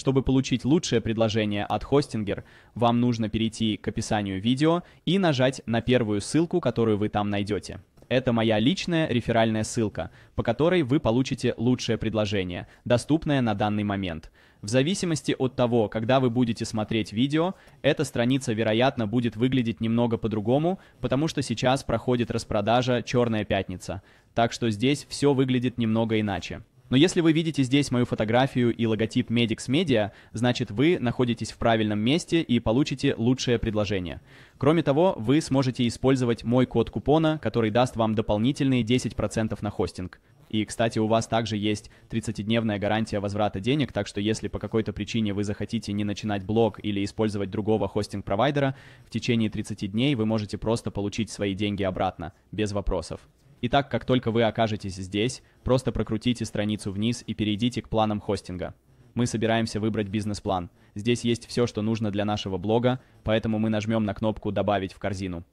Чтобы получить лучшее предложение от Хостингер, вам нужно перейти к описанию видео и нажать на первую ссылку, которую вы там найдете. Это моя личная реферальная ссылка, по которой вы получите лучшее предложение, доступное на данный момент. В зависимости от того, когда вы будете смотреть видео, эта страница, вероятно, будет выглядеть немного по-другому, потому что сейчас проходит распродажа «Черная пятница». Так что здесь все выглядит немного иначе. Но если вы видите здесь мою фотографию и логотип Medix Media, значит вы находитесь в правильном месте и получите лучшее предложение. Кроме того, вы сможете использовать мой код купона, который даст вам дополнительные 10% на хостинг. И, кстати, у вас также есть 30-дневная гарантия возврата денег, так что если по какой-то причине вы захотите не начинать блог или использовать другого хостинг-провайдера, в течение 30 дней вы можете просто получить свои деньги обратно, без вопросов. Итак, как только вы окажетесь здесь, просто прокрутите страницу вниз и перейдите к планам хостинга. Мы собираемся выбрать бизнес-план. Здесь есть все, что нужно для нашего блога, поэтому мы нажмем на кнопку «Добавить в корзину».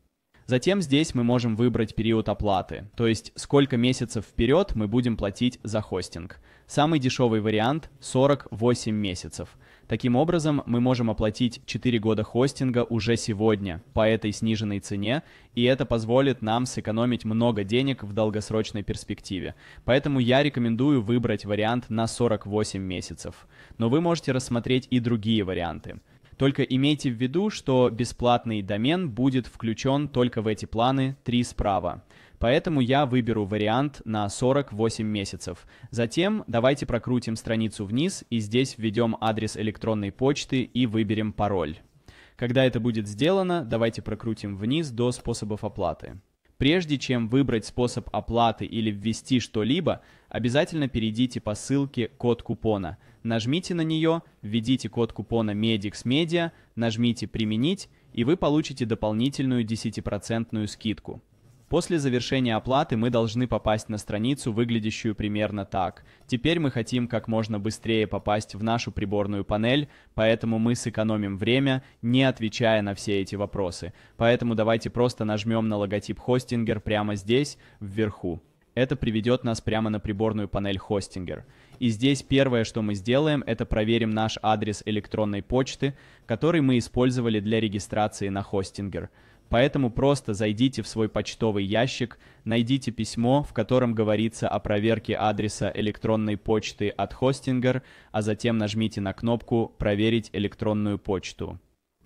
Затем здесь мы можем выбрать период оплаты, то есть сколько месяцев вперед мы будем платить за хостинг. Самый дешевый вариант – 48 месяцев. Таким образом, мы можем оплатить 4 года хостинга уже сегодня по этой сниженной цене, и это позволит нам сэкономить много денег в долгосрочной перспективе. Поэтому я рекомендую выбрать вариант на 48 месяцев. Но вы можете рассмотреть и другие варианты. Только имейте в виду, что бесплатный домен будет включен только в эти планы 3 справа. Поэтому я выберу вариант на 48 месяцев. Затем давайте прокрутим страницу вниз и здесь введем адрес электронной почты и выберем пароль. Когда это будет сделано, давайте прокрутим вниз до способов оплаты. Прежде чем выбрать способ оплаты или ввести что-либо, обязательно перейдите по ссылке «Код купона». Нажмите на нее, введите код купона Medix Media, нажмите «Применить», и вы получите дополнительную 10% скидку. После завершения оплаты мы должны попасть на страницу, выглядящую примерно так. Теперь мы хотим как можно быстрее попасть в нашу приборную панель, поэтому мы сэкономим время, не отвечая на все эти вопросы. Поэтому давайте просто нажмем на логотип хостингер прямо здесь, вверху. Это приведет нас прямо на приборную панель хостингер. И здесь первое, что мы сделаем, это проверим наш адрес электронной почты, который мы использовали для регистрации на хостингер. Поэтому просто зайдите в свой почтовый ящик, найдите письмо, в котором говорится о проверке адреса электронной почты от хостингер, а затем нажмите на кнопку «Проверить электронную почту».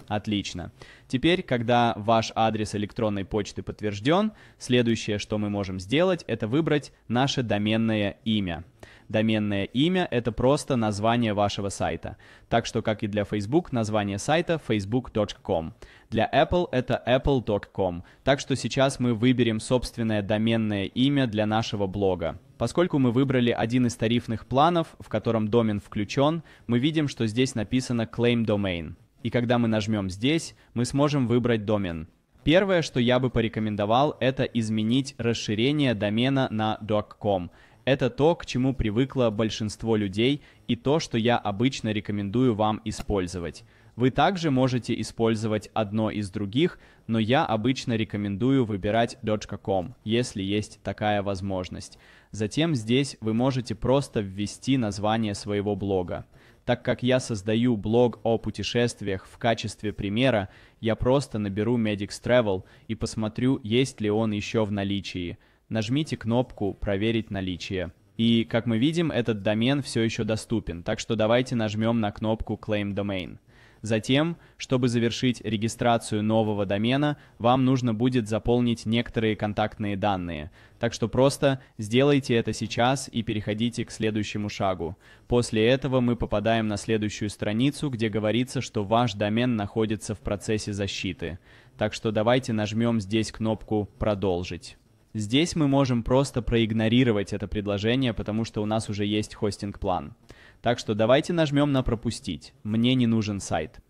Отлично. Теперь, когда ваш адрес электронной почты подтвержден, следующее, что мы можем сделать, это выбрать наше доменное имя – Доменное имя — это просто название вашего сайта. Так что, как и для Facebook, название сайта — facebook.com. Для Apple это apple.com. Так что сейчас мы выберем собственное доменное имя для нашего блога. Поскольку мы выбрали один из тарифных планов, в котором домен включен, мы видим, что здесь написано Claim Domain. И когда мы нажмем здесь, мы сможем выбрать домен. Первое, что я бы порекомендовал, это изменить расширение домена на .com. Это то, к чему привыкло большинство людей и то, что я обычно рекомендую вам использовать. Вы также можете использовать одно из других, но я обычно рекомендую выбирать .com, если есть такая возможность. Затем здесь вы можете просто ввести название своего блога. Так как я создаю блог о путешествиях в качестве примера, я просто наберу Medix Travel и посмотрю, есть ли он еще в наличии – нажмите кнопку «Проверить наличие». И, как мы видим, этот домен все еще доступен, так что давайте нажмем на кнопку «Claim Domain». Затем, чтобы завершить регистрацию нового домена, вам нужно будет заполнить некоторые контактные данные. Так что просто сделайте это сейчас и переходите к следующему шагу. После этого мы попадаем на следующую страницу, где говорится, что ваш домен находится в процессе защиты. Так что давайте нажмем здесь кнопку «Продолжить». Здесь мы можем просто проигнорировать это предложение, потому что у нас уже есть хостинг-план. Так что давайте нажмем на «Пропустить». Мне не нужен сайт.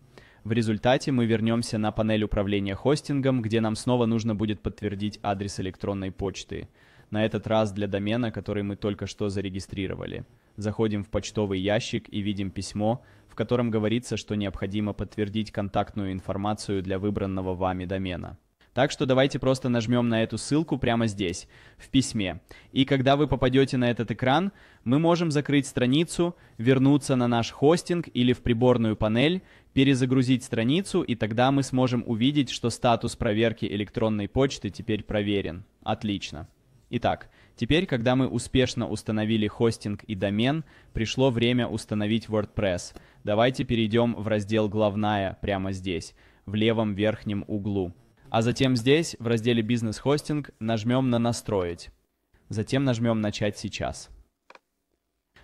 В результате мы вернемся на панель управления хостингом, где нам снова нужно будет подтвердить адрес электронной почты. На этот раз для домена, который мы только что зарегистрировали. Заходим в почтовый ящик и видим письмо, в котором говорится, что необходимо подтвердить контактную информацию для выбранного вами домена. Так что давайте просто нажмем на эту ссылку прямо здесь, в письме. И когда вы попадете на этот экран, мы можем закрыть страницу, вернуться на наш хостинг или в приборную панель, перезагрузить страницу, и тогда мы сможем увидеть, что статус проверки электронной почты теперь проверен. Отлично. Итак, теперь, когда мы успешно установили хостинг и домен, пришло время установить WordPress. Давайте перейдем в раздел «Главная» прямо здесь, в левом верхнем углу а затем здесь, в разделе «Бизнес-хостинг», нажмем на «Настроить». Затем нажмем «Начать сейчас».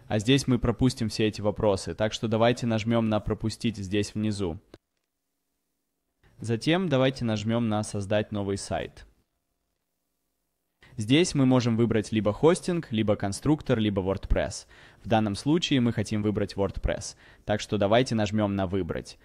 А здесь мы пропустим все эти вопросы, так что давайте нажмем на «Пропустить» здесь внизу. Затем давайте нажмем на «Создать новый сайт». Здесь мы можем выбрать либо хостинг, либо конструктор, либо WordPress. В данном случае мы хотим выбрать WordPress, так что давайте нажмем на «Выбрать»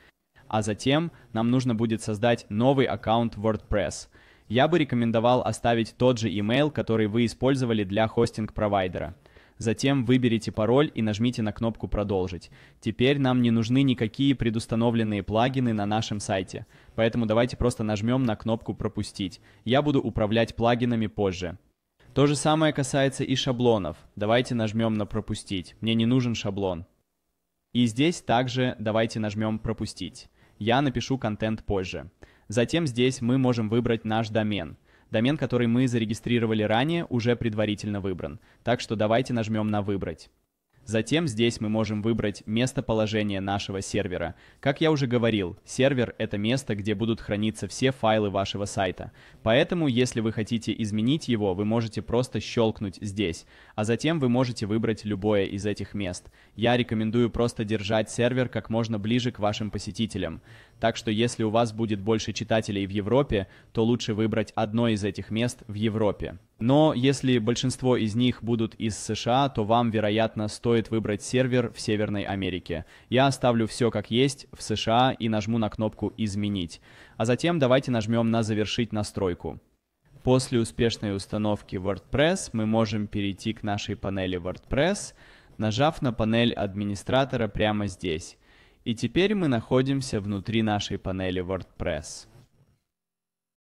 а затем нам нужно будет создать новый аккаунт WordPress. Я бы рекомендовал оставить тот же email, который вы использовали для хостинг-провайдера. Затем выберите пароль и нажмите на кнопку «Продолжить». Теперь нам не нужны никакие предустановленные плагины на нашем сайте, поэтому давайте просто нажмем на кнопку «Пропустить». Я буду управлять плагинами позже. То же самое касается и шаблонов. Давайте нажмем на «Пропустить». Мне не нужен шаблон. И здесь также давайте нажмем «Пропустить». Я напишу контент позже. Затем здесь мы можем выбрать наш домен. Домен, который мы зарегистрировали ранее, уже предварительно выбран. Так что давайте нажмем на «Выбрать». Затем здесь мы можем выбрать местоположение нашего сервера. Как я уже говорил, сервер — это место, где будут храниться все файлы вашего сайта. Поэтому, если вы хотите изменить его, вы можете просто щелкнуть здесь, а затем вы можете выбрать любое из этих мест. Я рекомендую просто держать сервер как можно ближе к вашим посетителям. Так что если у вас будет больше читателей в Европе, то лучше выбрать одно из этих мест в Европе. Но если большинство из них будут из США, то вам, вероятно, стоит выбрать сервер в Северной Америке. Я оставлю все как есть в США и нажму на кнопку «Изменить». А затем давайте нажмем на «Завершить настройку». После успешной установки WordPress мы можем перейти к нашей панели WordPress, нажав на панель администратора прямо здесь. И теперь мы находимся внутри нашей панели WordPress.